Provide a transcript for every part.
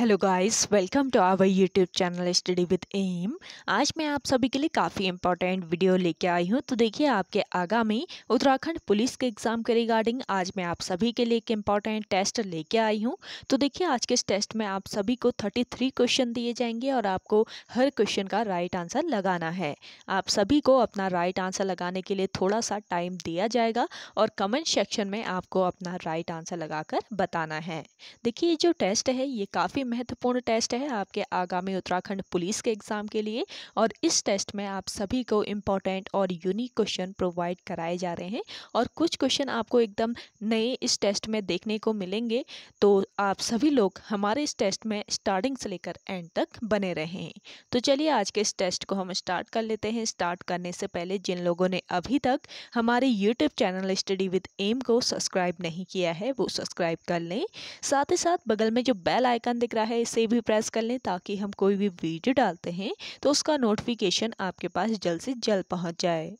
hello guys welcome to our YouTube channel study with M आज मैं आप सभी के लिए काफ़ी इंपॉर्टेंट वीडियो लेके आई हूँ तो देखिए आपके आगामी उत्तराखंड पुलिस के एग्ज़ाम के रिगार्डिंग आज मैं आप सभी के लिए एक इम्पॉर्टेंट टेस्ट लेके आई हूँ तो देखिए आज के इस टेस्ट में आप सभी को थर्टी थ्री क्वेश्चन दिए जाएंगे और आपको हर क्वेश्चन का राइट आंसर लगाना है आप सभी को अपना राइट आंसर लगाने के लिए थोड़ा सा टाइम दिया जाएगा और कमेंट सेक्शन में आपको अपना राइट आंसर लगा बताना है देखिए ये जो टेस्ट है ये काफ़ी महत्वपूर्ण टेस्ट है आपके आगामी उत्तराखंड पुलिस के एग्ज़ाम के लिए और इस टेस्ट में आप सभी को इम्पॉर्टेंट और यूनिक क्वेश्चन प्रोवाइड कराए जा रहे हैं और कुछ क्वेश्चन आपको एकदम नए इस टेस्ट में देखने को मिलेंगे तो आप सभी लोग हमारे इस टेस्ट में स्टार्टिंग से लेकर एंड तक बने रहे हैं तो चलिए आज के इस टेस्ट को हम स्टार्ट कर लेते हैं स्टार्ट करने से पहले जिन लोगों ने अभी तक हमारे YouTube channel study with M को सब्सक्राइब नहीं किया है वो सब्सक्राइब कर लें साथ ही साथ बगल में जो बेल आइकन दिख रहा है इसे भी प्रेस कर लें ताकि हम कोई भी वीडियो डालते हैं तो उसका नोटिफिकेशन आपके पास जल्द से जल्द पहुंच जाए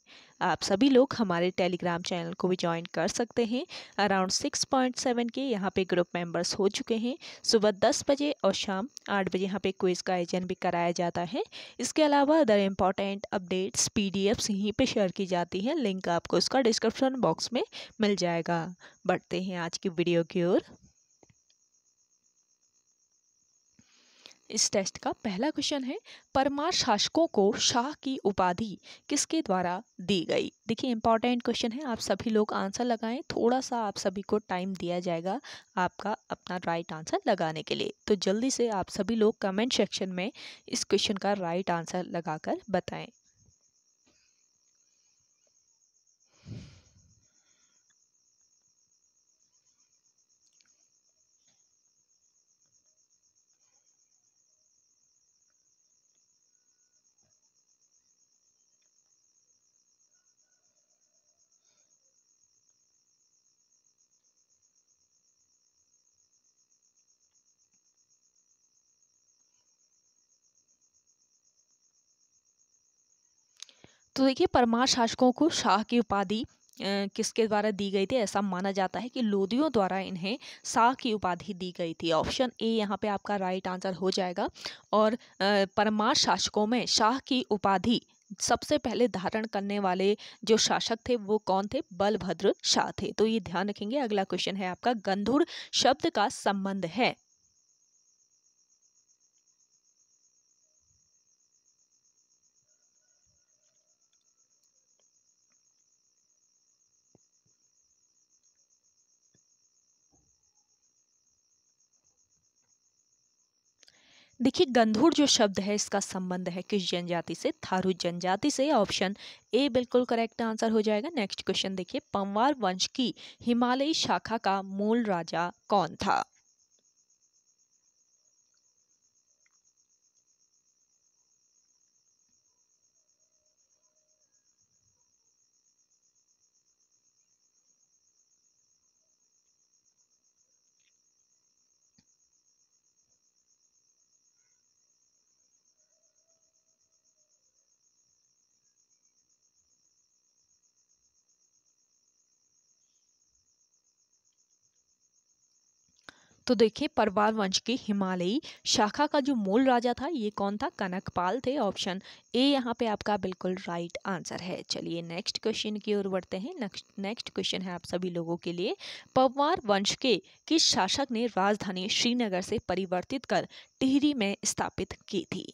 आप सभी लोग हमारे टेलीग्राम चैनल को भी ज्वाइन कर सकते हैं अराउंड 6.7 के यहाँ पे ग्रुप मेंबर्स हो चुके हैं सुबह 10 बजे और शाम 8 बजे यहाँ पे क्विज़ का आयोजन भी कराया जाता है इसके अलावा अदर इम्पॉर्टेंट अपडेट्स पीडीएफ्स यहीं पे शेयर की जाती हैं लिंक आपको उसका डिस्क्रिप्शन बॉक्स में मिल जाएगा बढ़ते हैं आज की वीडियो की ओर इस टेस्ट का पहला क्वेश्चन है परमार शासकों को शाह की उपाधि किसके द्वारा दी गई देखिए इंपॉर्टेंट क्वेश्चन है आप सभी लोग आंसर लगाएं थोड़ा सा आप सभी को टाइम दिया जाएगा आपका अपना राइट आंसर लगाने के लिए तो जल्दी से आप सभी लोग कमेंट सेक्शन में इस क्वेश्चन का राइट आंसर लगाकर बताएं तो देखिए परमार शासकों को शाह की उपाधि किसके द्वारा दी गई थी ऐसा माना जाता है कि लोदियों द्वारा इन्हें शाह की उपाधि दी गई थी ऑप्शन ए यहाँ पे आपका राइट आंसर हो जाएगा और परमार शासकों में शाह की उपाधि सबसे पहले धारण करने वाले जो शासक थे वो कौन थे बलभद्र शाह थे तो ये ध्यान रखेंगे अगला क्वेश्चन है आपका गंधुर शब्द का संबंध है देखिए गंधूर जो शब्द है इसका संबंध है किस जनजाति से थारू जनजाति से ऑप्शन ए बिल्कुल करेक्ट आंसर हो जाएगा नेक्स्ट क्वेश्चन देखिए पंवार वंश की हिमालयी शाखा का मूल राजा कौन था तो देखिए परवार वंश की हिमालयी शाखा का जो मूल राजा था ये कौन था कनकपाल थे ऑप्शन ए यहाँ पे आपका बिल्कुल राइट आंसर है चलिए नेक्स्ट क्वेश्चन की ओर बढ़ते हैं नेक्स्ट क्वेश्चन है आप सभी लोगों के लिए पवार वंश के किस शासक ने राजधानी श्रीनगर से परिवर्तित कर टिहरी में स्थापित की थी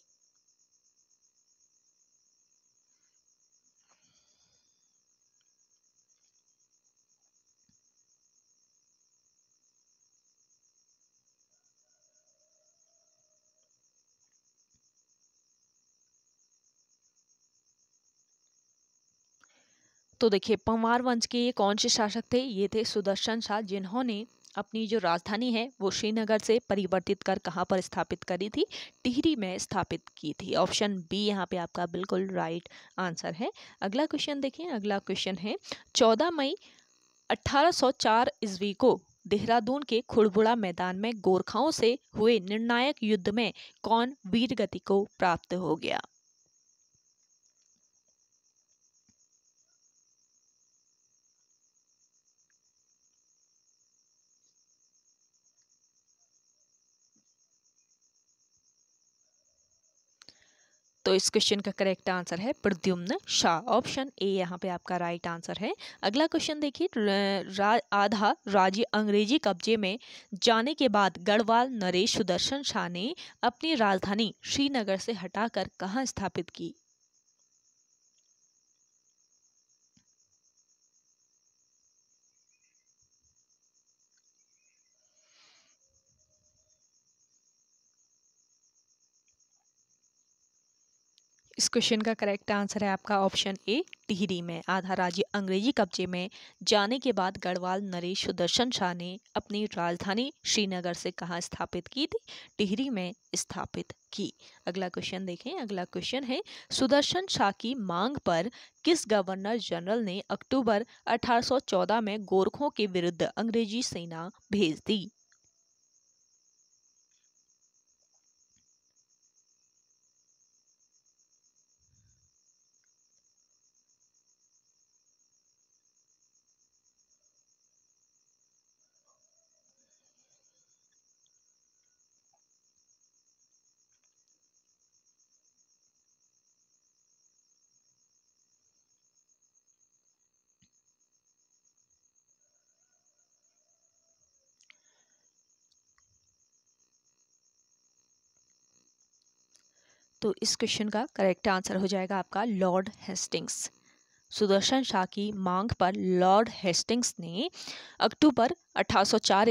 तो देखिए पंवार वंश के ये कौन से शासक थे ये थे सुदर्शन शाह जिन्होंने अपनी जो राजधानी है वो श्रीनगर से परिवर्तित कर कहाँ पर स्थापित करी थी टिहरी में स्थापित की थी ऑप्शन बी यहाँ पे आपका बिल्कुल राइट आंसर है अगला क्वेश्चन देखिए अगला क्वेश्चन है चौदह मई 1804 ईस्वी को देहरादून के खुड़बुड़ा मैदान में गोरखाओं से हुए निर्णायक युद्ध में कौन वीरगति को प्राप्त हो गया तो इस क्वेश्चन का करेक्ट आंसर है प्रद्युम्न शाह ऑप्शन ए यहाँ पे आपका राइट आंसर है अगला क्वेश्चन देखिए रा, आधा राज्य अंग्रेजी कब्जे में जाने के बाद गढ़वाल नरेश सुदर्शन शाह ने अपनी राजधानी श्रीनगर से हटाकर कहाँ स्थापित की इस क्वेश्चन का करेक्ट आंसर है आपका ऑप्शन ए टिहरी में आधा राज्य अंग्रेजी कब्जे में जाने के बाद गढ़वाल नरेश सुदर्शन शाह ने अपनी राजधानी श्रीनगर से कहाँ स्थापित की थी टिहरी में स्थापित की अगला क्वेश्चन देखें अगला क्वेश्चन है सुदर्शन शाह की मांग पर किस गवर्नर जनरल ने अक्टूबर 1814 में गोरखों के विरुद्ध अंग्रेजी सेना भेज दी तो इस क्वेश्चन का करेक्ट आंसर हो जाएगा आपका लॉर्ड हेस्टिंग्स सुदर्शन शाह की मांग पर लॉर्ड हेस्टिंग्स ने अक्टूबर 1804 सौ चार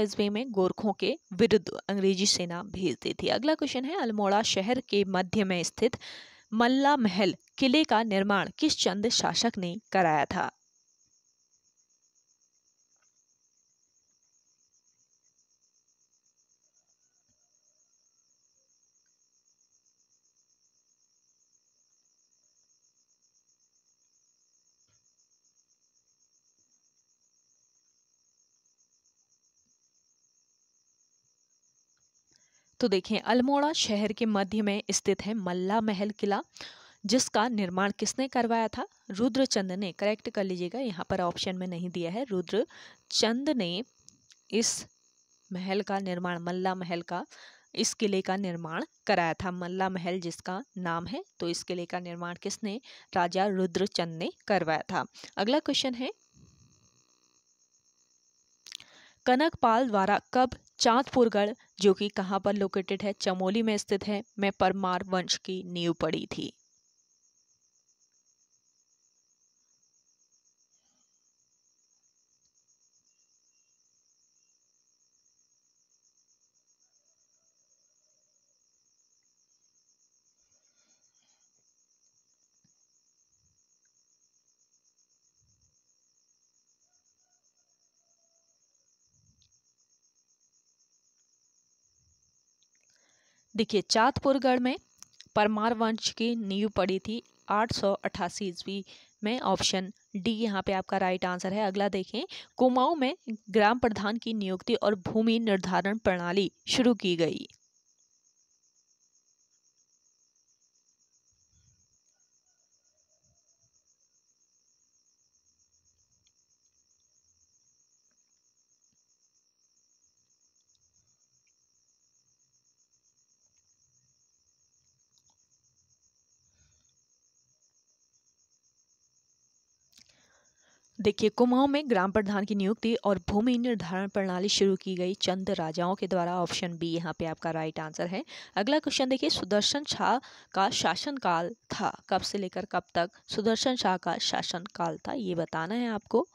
ईस्वी में गोरखों के विरुद्ध अंग्रेजी सेना भेज दी थी अगला क्वेश्चन है अल्मोड़ा शहर के मध्य में स्थित मल्ला महल किले का निर्माण किस चंद शासक ने कराया था तो देखें अल्मोड़ा शहर के मध्य में स्थित है मल्ला महल किला जिसका निर्माण किसने करवाया था रुद्रचंद ने करेक्ट कर लीजिएगा यहाँ पर ऑप्शन में नहीं दिया है रुद्रचंद ने इस महल का निर्माण मल्ला महल का इस किले का निर्माण कराया था मल्ला महल जिसका नाम है तो इस किले का निर्माण किसने राजा रुद्रचंद ने करवाया था अगला क्वेश्चन है कनकपाल द्वारा कब चाँदपुरगढ़ जो कि कहाँ पर लोकेटेड है चमोली में स्थित है मैं परमार वंश की नींव पड़ी थी देखिए चाँदपुरगढ़ में परमार वंश की नींव पड़ी थी आठ सौ अट्ठासी ईस्वी में ऑप्शन डी यहाँ पे आपका राइट आंसर है अगला देखें कुमाऊं में ग्राम प्रधान की नियुक्ति और भूमि निर्धारण प्रणाली शुरू की गई देखिए कुमाऊं में ग्राम प्रधान की नियुक्ति और भूमि निर्धारण प्रणाली शुरू की गई चंद राजाओं के द्वारा ऑप्शन बी यहाँ पे आपका राइट आंसर है अगला क्वेश्चन देखिए सुदर्शन शाह का शासनकाल था कब से लेकर कब तक सुदर्शन शाह का शासनकाल था ये बताना है आपको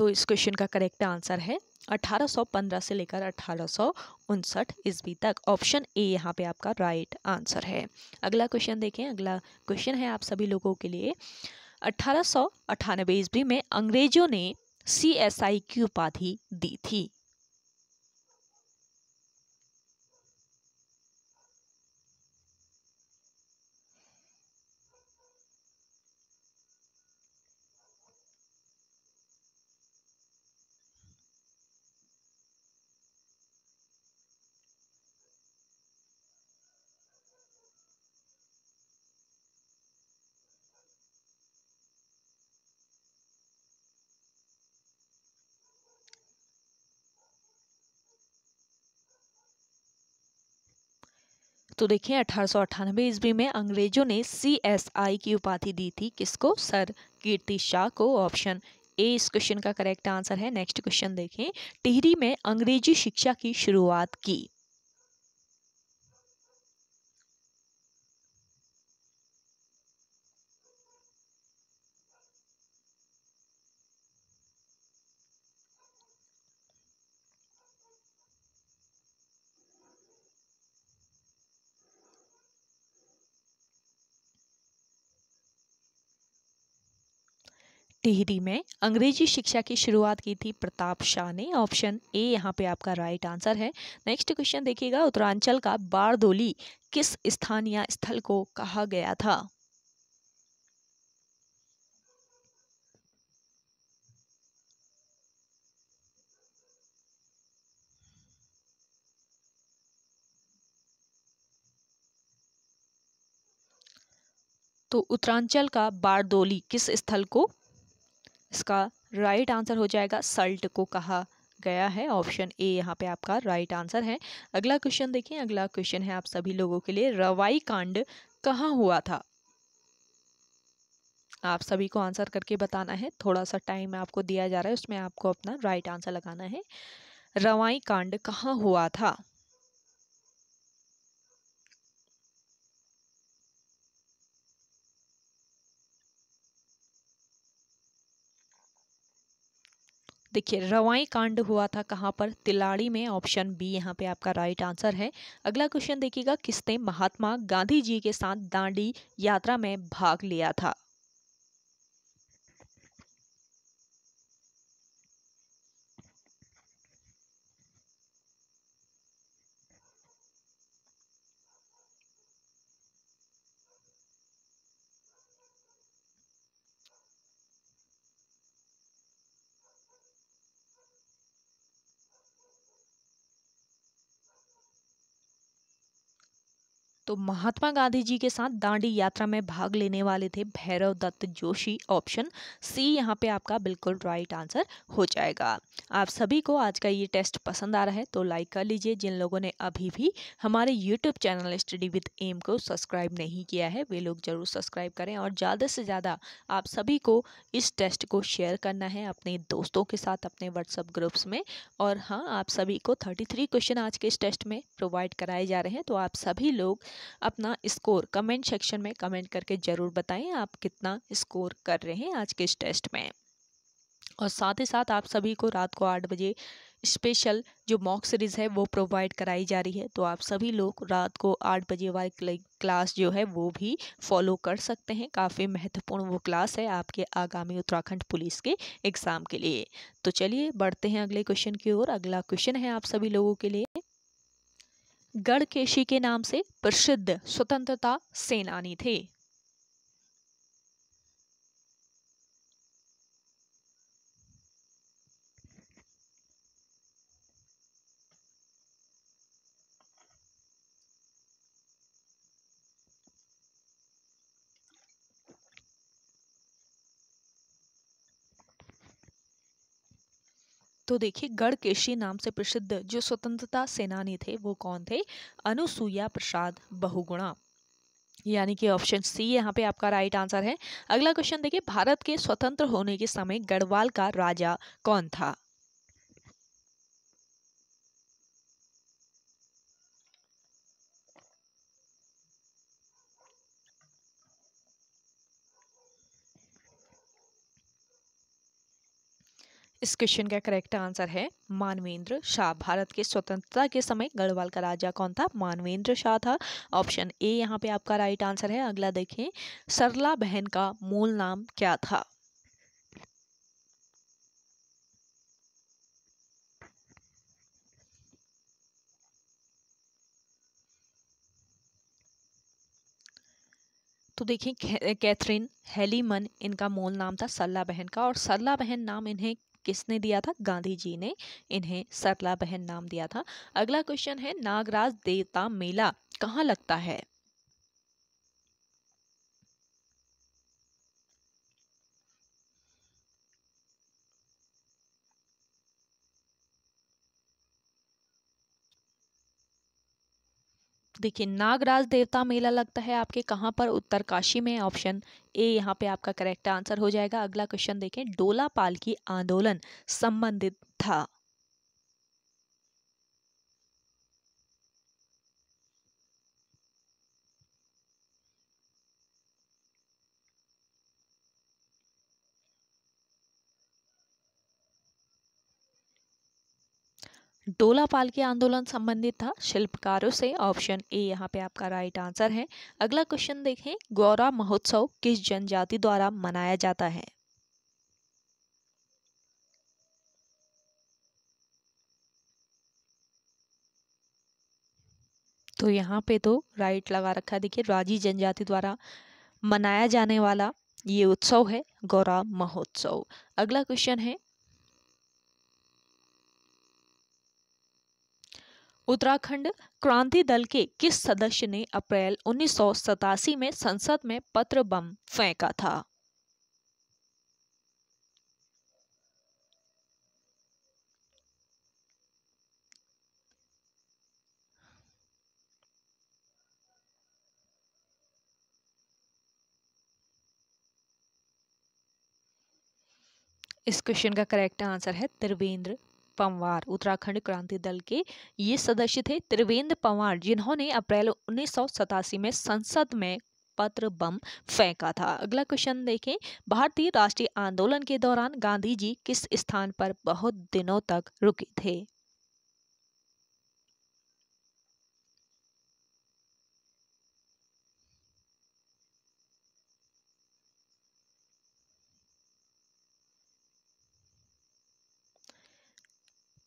तो इस क्वेश्चन का करेक्ट आंसर है 1815 से लेकर अठारह ईस्वी तक ऑप्शन ए यहाँ पे आपका राइट आंसर है अगला क्वेश्चन देखें अगला क्वेश्चन है आप सभी लोगों के लिए अठारह ईस्वी में अंग्रेजों ने सी एस आई की उपाधि दी थी तो देखिए अठारह ईस्वी में अंग्रेजों ने सीएसआई की उपाधि दी थी किसको सर कीर्ति शाह को ऑप्शन ए इस क्वेश्चन का करेक्ट आंसर है नेक्स्ट क्वेश्चन देखें टिहरी में अंग्रेजी शिक्षा की शुरुआत की टिहरी में अंग्रेजी शिक्षा की शुरुआत की थी प्रताप शाह ने ऑप्शन ए यहाँ पे आपका राइट आंसर है नेक्स्ट क्वेश्चन देखिएगा उत्तरांचल का बारदोली किस स्थान या स्थल को कहा गया था तो उत्तरांचल का बारदोली किस स्थल को इसका राइट आंसर हो जाएगा सल्ट को कहा गया है ऑप्शन ए यहाँ पे आपका राइट आंसर है अगला क्वेश्चन देखिए अगला क्वेश्चन है आप सभी लोगों के लिए रवाई कांड कहाँ हुआ था आप सभी को आंसर करके बताना है थोड़ा सा टाइम आपको दिया जा रहा है उसमें आपको अपना राइट आंसर लगाना है रवाई कांड कहाँ हुआ था देखिए रवाई कांड हुआ था कहाँ पर तिलाड़ी में ऑप्शन बी यहाँ पे आपका राइट आंसर है अगला क्वेश्चन देखिएगा किसने महात्मा गांधी जी के साथ दांडी यात्रा में भाग लिया था तो महात्मा गांधी जी के साथ दांडी यात्रा में भाग लेने वाले थे भैरव दत्त जोशी ऑप्शन सी यहाँ पे आपका बिल्कुल राइट आंसर हो जाएगा आप सभी को आज का ये टेस्ट पसंद आ रहा है तो लाइक कर लीजिए जिन लोगों ने अभी भी हमारे YouTube channel study with M को सब्सक्राइब नहीं किया है वे लोग ज़रूर सब्सक्राइब करें और ज़्यादा से ज़्यादा आप सभी को इस टेस्ट को शेयर करना है अपने दोस्तों के साथ अपने व्हाट्सअप ग्रुप्स में और हाँ आप सभी को थर्टी क्वेश्चन आज के इस टेस्ट में प्रोवाइड कराए जा रहे हैं तो आप सभी लोग अपना स्कोर कमेंट सेक्शन में कमेंट करके ज़रूर बताएं आप कितना स्कोर कर रहे हैं आज के इस टेस्ट में और साथ ही साथ आप सभी को रात को आठ बजे स्पेशल जो मॉक सीरीज़ है वो प्रोवाइड कराई जा रही है तो आप सभी लोग रात को आठ बजे वाली क्लास जो है वो भी फॉलो कर सकते हैं काफ़ी महत्वपूर्ण वो क्लास है आपके आगामी उत्तराखंड पुलिस के एग्ज़ाम के लिए तो चलिए बढ़ते हैं अगले क्वेश्चन की ओर अगला क्वेश्चन है आप सभी लोगों के लिए गढ़केशी के नाम से प्रसिद्ध स्वतंत्रता सेनानी थे तो देखिए गढ़ केशी नाम से प्रसिद्ध जो स्वतंत्रता सेनानी थे वो कौन थे अनुसुईया प्रसाद बहुगुणा यानी कि ऑप्शन सी यहाँ पे आपका राइट आंसर है अगला क्वेश्चन देखिए भारत के स्वतंत्र होने के समय गढ़वाल का राजा कौन था इस क्वेश्चन का करेक्ट आंसर है मानवेंद्र शाह भारत के स्वतंत्रता के समय गढ़वाल का राजा कौन था मानवेंद्र शाह था ऑप्शन ए यहाँ पे आपका राइट आंसर है अगला देखें सरला बहन का मूल नाम क्या था तो देखिए कैथरीन हेलीमन इनका मूल नाम था सरला बहन का और सरला बहन नाम इन्हें किसने दिया था गांधी जी ने इन्हें सरला बहन नाम दिया था अगला क्वेश्चन है नागराज देवता मेला कहाँ लगता है देखिए नागराज देवता मेला लगता है आपके कहाँ पर उत्तरकाशी में ऑप्शन ए यहाँ पे आपका करेक्ट आंसर हो जाएगा अगला क्वेश्चन देखें डोला पाल की आंदोलन संबंधित था डोलापाल के आंदोलन संबंधित था शिल्पकारों से ऑप्शन ए यहाँ पे आपका राइट आंसर है अगला क्वेश्चन देखें गौरा महोत्सव किस जनजाति द्वारा मनाया जाता है तो यहाँ पे तो राइट लगा रखा है देखिए राजी जनजाति द्वारा मनाया जाने वाला ये उत्सव है गौरा महोत्सव अगला क्वेश्चन है उत्तराखंड क्रांति दल के किस सदस्य ने अप्रैल उन्नीस में संसद में पत्र बम फेंका था इस क्वेश्चन का करेक्ट आंसर है त्रिवेंद्र पंवार उत्तराखंड क्रांति दल के ये सदस्य थे त्रिवेंद्र पंवार जिन्होंने अप्रैल उन्नीस में संसद में पत्र बम फेंका था अगला क्वेश्चन देखें भारतीय राष्ट्रीय आंदोलन के दौरान गांधी जी किस स्थान पर बहुत दिनों तक रुके थे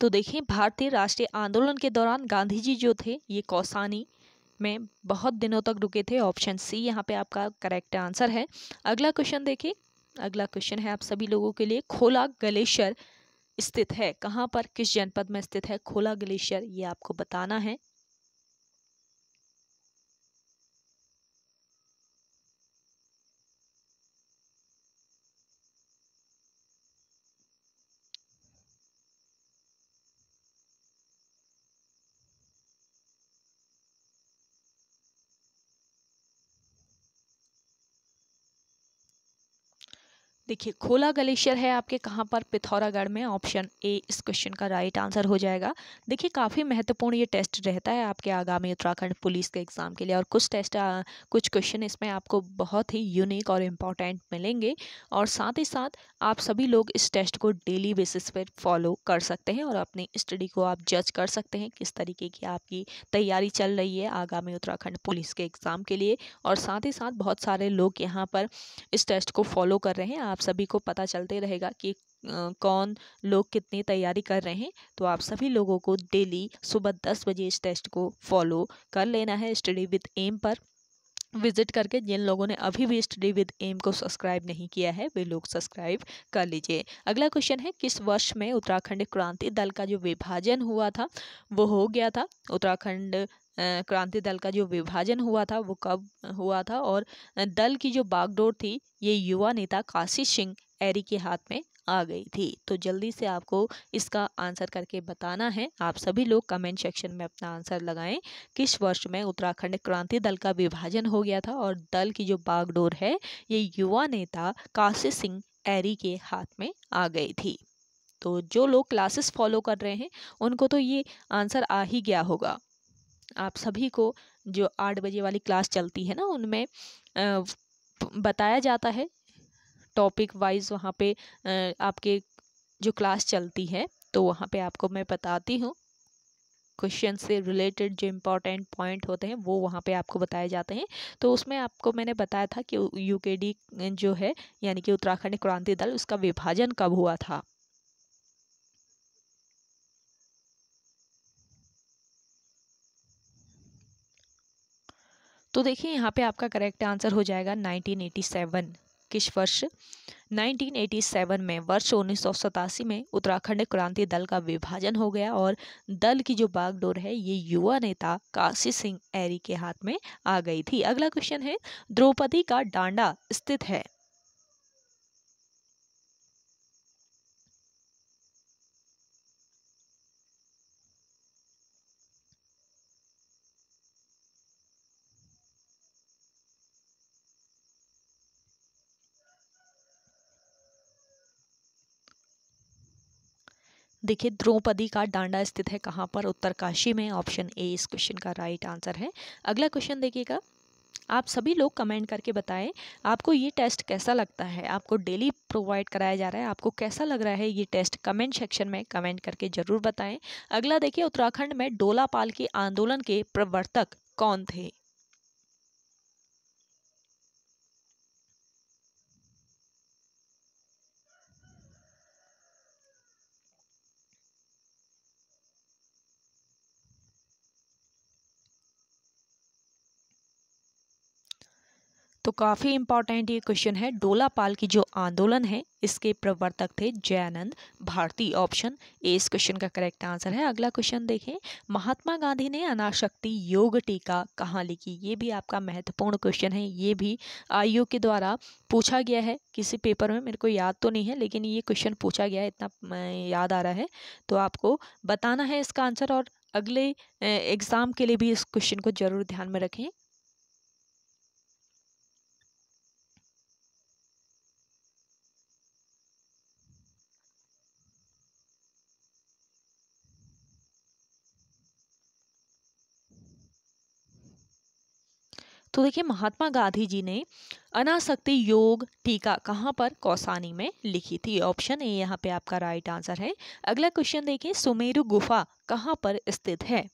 तो देखें भारतीय राष्ट्रीय आंदोलन के दौरान गांधी जी जो थे ये कौसानी में बहुत दिनों तक रुके थे ऑप्शन सी यहाँ पे आपका करेक्ट आंसर है अगला क्वेश्चन देखिए अगला क्वेश्चन है आप सभी लोगों के लिए खोला ग्लेशियर स्थित है कहाँ पर किस जनपद में स्थित है खोला ग्लेशियर ये आपको बताना है देखिए खोला ग्लेशियर है आपके कहाँ पर पिथौरागढ़ में ऑप्शन ए इस क्वेश्चन का राइट आंसर हो जाएगा देखिए काफ़ी महत्वपूर्ण ये टेस्ट रहता है आपके आगामी उत्तराखंड पुलिस के एग्ज़ाम के लिए और कुछ टेस्ट कुछ क्वेश्चन इसमें आपको बहुत ही यूनिक और इम्पॉर्टेंट मिलेंगे और साथ ही साथ आप सभी लोग इस टेस्ट को डेली बेसिस पर फॉलो कर सकते हैं और अपनी स्टडी को आप जज कर सकते हैं किस तरीके की आपकी तैयारी चल रही है आगामी उत्तराखंड पुलिस के एग्ज़ाम के लिए और साथ ही साथ बहुत सारे लोग यहाँ पर इस टेस्ट को फॉलो कर रहे हैं आप सभी को पता चलते रहेगा कि कौन लोग कितनी तैयारी कर रहे हैं तो आप सभी लोगों को डेली सुबह दस बजे इस टेस्ट को फॉलो कर लेना है स्टडी विद एम पर विजिट करके जिन लोगों ने अभी भी स्टडी विद एम को सब्सक्राइब नहीं किया है वे लोग सब्सक्राइब कर लीजिए अगला क्वेश्चन है किस वर्ष में उत्तराखंड क्रांति दल का जो विभाजन हुआ था वो हो गया था उत्तराखंड क्रांति दल का जो विभाजन हुआ था वो कब हुआ था और दल की जो बागडोर थी ये युवा नेता काशी सिंह एरी के हाथ में आ गई थी तो जल्दी से आपको इसका आंसर करके बताना है आप सभी लोग कमेंट सेक्शन में अपना आंसर लगाएं किस वर्ष में उत्तराखंड क्रांति दल का विभाजन हो गया था और दल की जो बागडोर है ये युवा नेता काशी सिंह एरी के हाथ में आ गई थी तो जो लोग क्लासेस फॉलो कर रहे हैं उनको तो ये आंसर आ ही गया होगा आप सभी को जो आठ बजे वाली क्लास चलती है ना उनमें बताया जाता है टॉपिक वाइज वहाँ पे आपके जो क्लास चलती है तो वहाँ पे आपको मैं बताती हूँ क्वेश्चन से रिलेटेड जो इम्पोर्टेंट पॉइंट होते हैं वो वहाँ पे आपको बताए जाते हैं तो उसमें आपको मैंने बताया था कि यूकेडी जो है यानी कि उत्तराखंड क्रांति दल उसका विभाजन कब हुआ था तो देखिए यहाँ पे आपका करेक्ट आंसर हो जाएगा 1987 किस वर्ष 1987 में वर्ष उन्नीस में उत्तराखंड क्रांति दल का विभाजन हो गया और दल की जो बागडोर है ये युवा नेता काशी सिंह एरी के हाथ में आ गई थी अगला क्वेश्चन है द्रौपदी का डांडा स्थित है देखिए द्रौपदी का डांडा स्थित है कहाँ पर उत्तरकाशी में ऑप्शन ए इस क्वेश्चन का राइट आंसर है अगला क्वेश्चन देखिएगा आप सभी लोग कमेंट करके बताएं आपको ये टेस्ट कैसा लगता है आपको डेली प्रोवाइड कराया जा रहा है आपको कैसा लग रहा है ये टेस्ट कमेंट सेक्शन में कमेंट करके ज़रूर बताएं अगला देखिए उत्तराखंड में डोलापाल के आंदोलन के प्रवर्तक कौन थे तो काफ़ी इम्पॉर्टेंट ये क्वेश्चन है डोलापाल की जो आंदोलन है इसके प्रवर्तक थे जयानंद भारती ऑप्शन ए इस क्वेश्चन का करेक्ट आंसर है अगला क्वेश्चन देखें महात्मा गांधी ने अनाशक्ति योग टीका कहाँ लिखी ये भी आपका महत्वपूर्ण क्वेश्चन है ये भी आयोग के द्वारा पूछा गया है किसी पेपर में मेरे को याद तो नहीं है लेकिन ये क्वेश्चन पूछा गया है इतना याद आ रहा है तो आपको बताना है इसका आंसर और अगले एग्ज़ाम के लिए भी इस क्वेश्चन को ज़रूर ध्यान में रखें तो देखिए महात्मा गांधी जी ने अनासक्ति योग टीका कहाँ पर कौसानी में लिखी थी ऑप्शन ए यहाँ पे आपका राइट आंसर है अगला क्वेश्चन देखिए सुमेरु गुफा कहाँ पर स्थित है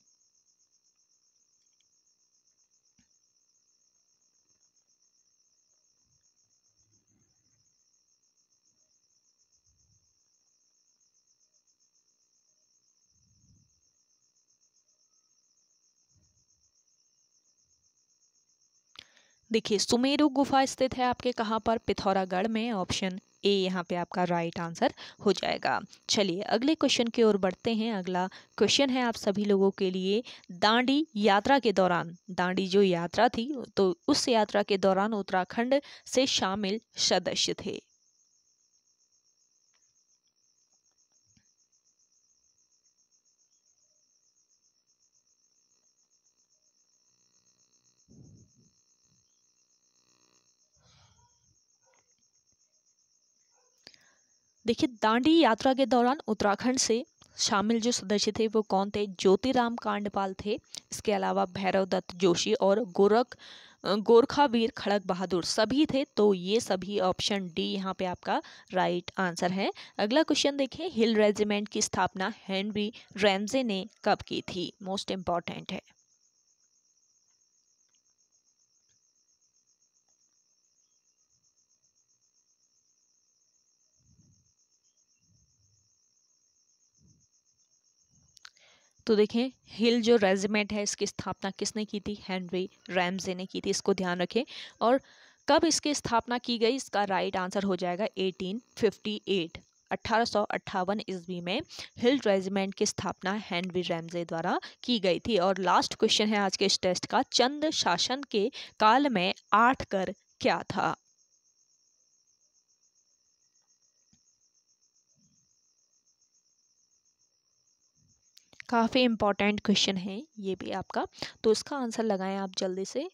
देखिए सुमेरु गुफा स्थित है आपके कहाँ पर पिथौरागढ़ में ऑप्शन ए यहाँ पे आपका राइट आंसर हो जाएगा चलिए अगले क्वेश्चन की ओर बढ़ते हैं अगला क्वेश्चन है आप सभी लोगों के लिए दांडी यात्रा के दौरान दांडी जो यात्रा थी तो उस यात्रा के दौरान उत्तराखंड से शामिल सदस्य थे देखिए दांडी यात्रा के दौरान उत्तराखंड से शामिल जो सदस्य थे वो कौन थे ज्योतिराम कांडपाल थे इसके अलावा भैरव दत्त जोशी और गोरख गोरखा वीर खड़क बहादुर सभी थे तो ये सभी ऑप्शन डी यहाँ पे आपका राइट आंसर है अगला क्वेश्चन देखें हिल रेजिमेंट की स्थापना हेनरी रैमजे ने कब की थी मोस्ट इम्पॉर्टेंट है तो देखें हिल जो रेजिमेंट है इसकी स्थापना किसने की थी हेनरी रैमजे ने की थी इसको ध्यान रखें और कब इसकी स्थापना की गई इसका राइट आंसर हो जाएगा 1858 अठारह ईस्वी में हिल रेजिमेंट की स्थापना हेनरी रैमजे द्वारा की गई थी और लास्ट क्वेश्चन है आज के इस टेस्ट का चंद शासन के काल में आठ कर क्या था काफ़ी इम्पॉर्टेंट क्वेश्चन है ये भी आपका तो इसका आंसर लगाएं आप जल्दी से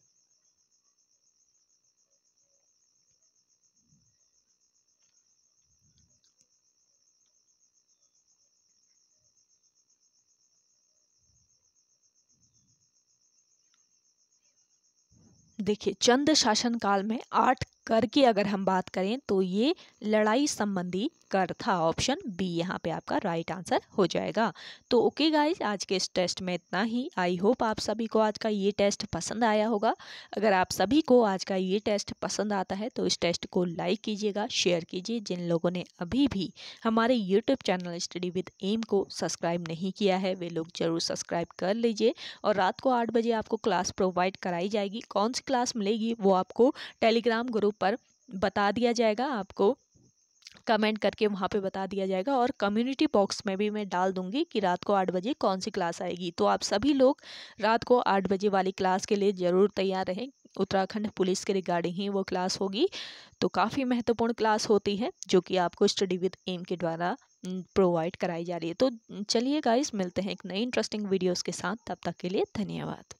देखिए चंद शासन काल में आठ कर की अगर हम बात करें तो ये लड़ाई संबंधी कर था ऑप्शन बी यहाँ पे आपका राइट आंसर हो जाएगा तो ओके गाइज आज के इस टेस्ट में इतना ही आई होप आप सभी को आज का ये टेस्ट पसंद आया होगा अगर आप सभी को आज का ये टेस्ट पसंद आता है तो इस टेस्ट को लाइक कीजिएगा शेयर कीजिए जिन लोगों ने अभी भी हमारे YouTube channel study with M को सब्सक्राइब नहीं किया है वे लोग ज़रूर सब्सक्राइब कर लीजिए और रात को आठ बजे आपको क्लास प्रोवाइड कराई जाएगी कौन सी क्लास मिलेगी वो आपको टेलीग्राम ग्रुप पर बता दिया जाएगा आपको कमेंट करके वहाँ पे बता दिया जाएगा और कम्युनिटी बॉक्स में भी मैं डाल दूंगी कि रात को आठ बजे कौन सी क्लास आएगी तो आप सभी लोग रात को आठ बजे वाली क्लास के लिए ज़रूर तैयार रहें उत्तराखंड पुलिस के रिगार्डिंग ही वो क्लास होगी तो काफ़ी महत्वपूर्ण क्लास होती है जो कि आपको स्टडी विद एम के द्वारा प्रोवाइड कराई जा रही है तो चलिए गाइस मिलते हैं एक नई इंटरेस्टिंग वीडियोज़ के साथ तब तक के लिए धन्यवाद